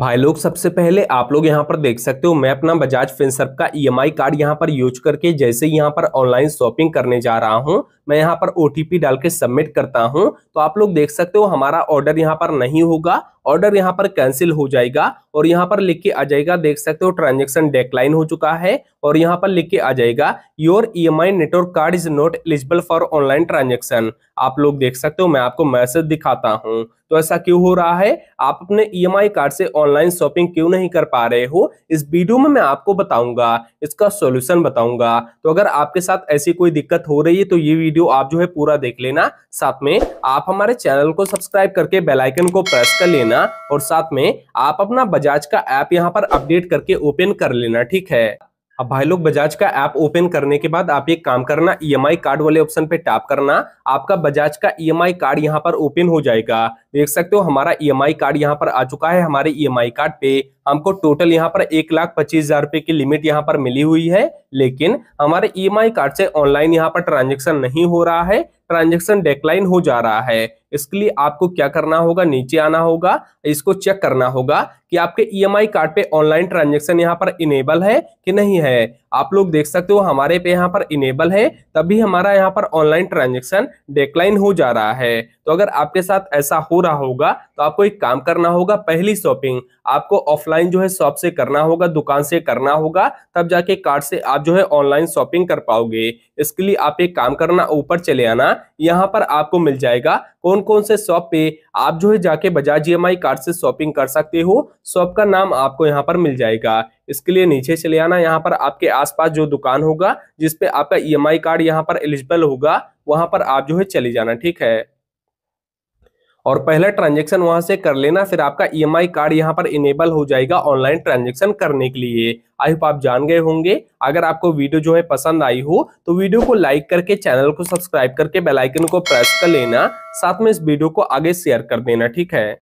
भाई लोग सबसे पहले आप लोग यहाँ पर देख सकते हो मैं अपना बजाज फिनसर्व का ईएमआई e कार्ड यहाँ पर यूज करके जैसे यहाँ पर ऑनलाइन शॉपिंग करने जा रहा हूँ मैं यहाँ पर ओटीपी डाल के सबमिट करता हूँ तो आप लोग देख सकते हो हमारा ऑर्डर यहाँ पर नहीं होगा ऑर्डर यहाँ पर कैंसिल हो जाएगा और यहाँ पर लिख के आ जाएगा देख सकते हो ट्रांजेक्शन डेक्लाइन हो चुका है और यहाँ पर लिख के आ जाएगा your E M I network card is not eligible for online transaction आप लोग देख सकते हो मैं आपको मैसेज दिखाता हूँ तो ऐसा क्यों हो रहा है आप अपने ईएमआई e कार्ड से ऑनलाइन शॉपिंग क्यों नहीं कर पा रहे हो इस वीडियो में मैं आपको बताऊंगा इसका सोल्यूशन बताऊंगा तो अगर आपके साथ ऐसी कोई दिक्कत हो रही है तो ये वीडियो आप जो है पूरा देख लेना साथ में आप हमारे चैनल को सब्सक्राइब करके बेलाइकन को प्रेस कर लेना लेना और साथ में आप अपना बजाज का ऐप यहाँ पर अपडेट करके ओपन कर लेना ठीक है अब भाई लोग बजाज का ऐप ओपन करने के बाद आप एक काम करना ईएमआई e कार्ड वाले ऑप्शन पे टैप करना आपका बजाज का ईएमआई e कार्ड यहां पर ओपन हो जाएगा देख सकते हो हमारा ईएमआई e कार्ड यहां पर आ चुका है हमारे ईएमआई कार्ड पे हमको टोटल यहां पर एक लाख पच्चीस हजार रुपए की लिमिट यहां पर मिली हुई है लेकिन हमारे ईएमआई कार्ड से ऑनलाइन यहाँ पर ट्रांजेक्शन नहीं हो रहा है ट्रांजेक्शन डेक्लाइन हो जा रहा है इसके लिए आपको क्या करना होगा नीचे आना होगा इसको चेक करना होगा कि आपके ईएमआई e कार्ड पे ऑनलाइन ट्रांजेक्शन यहाँ पर इनेबल है कि नहीं है आप लोग देख सकते हो हमारे पे यहाँ पर इनेबल है तभी हमारा यहाँ पर ऑनलाइन ट्रांजेक्शन डेक्लाइन हो जा रहा है तो अगर आपके साथ ऐसा हो रहा होगा तो आपको एक काम करना होगा पहली शॉपिंग आपको ऑफलाइन जो है शॉप से करना होगा दुकान से करना होगा तब जाके कार्ड से आप जो है ऑनलाइन शॉपिंग कर पाओगे इसके लिए आप एक काम करना ऊपर चले आना यहाँ पर आपको मिल जाएगा कौन कौन से शॉप पे आप जो है जाके बजाज ई कार्ड से शॉपिंग कर सकते हो शॉप का नाम आपको यहाँ पर मिल जाएगा इसके लिए नीचे चले आना यहाँ पर आपके आसपास जो दुकान होगा जिसपे आपका ई कार्ड यहाँ पर एलिजिबल होगा वहां पर आप जो है चले जाना ठीक है और पहला ट्रांजेक्शन वहां से कर लेना फिर आपका ई e कार्ड यहाँ पर इनेबल हो जाएगा ऑनलाइन ट्रांजेक्शन करने के लिए आई होप आप जान गए होंगे अगर आपको वीडियो जो है पसंद आई हो तो वीडियो को लाइक करके चैनल को सब्सक्राइब करके बेलाइकन को प्रेस कर लेना साथ में इस वीडियो को आगे शेयर कर देना ठीक है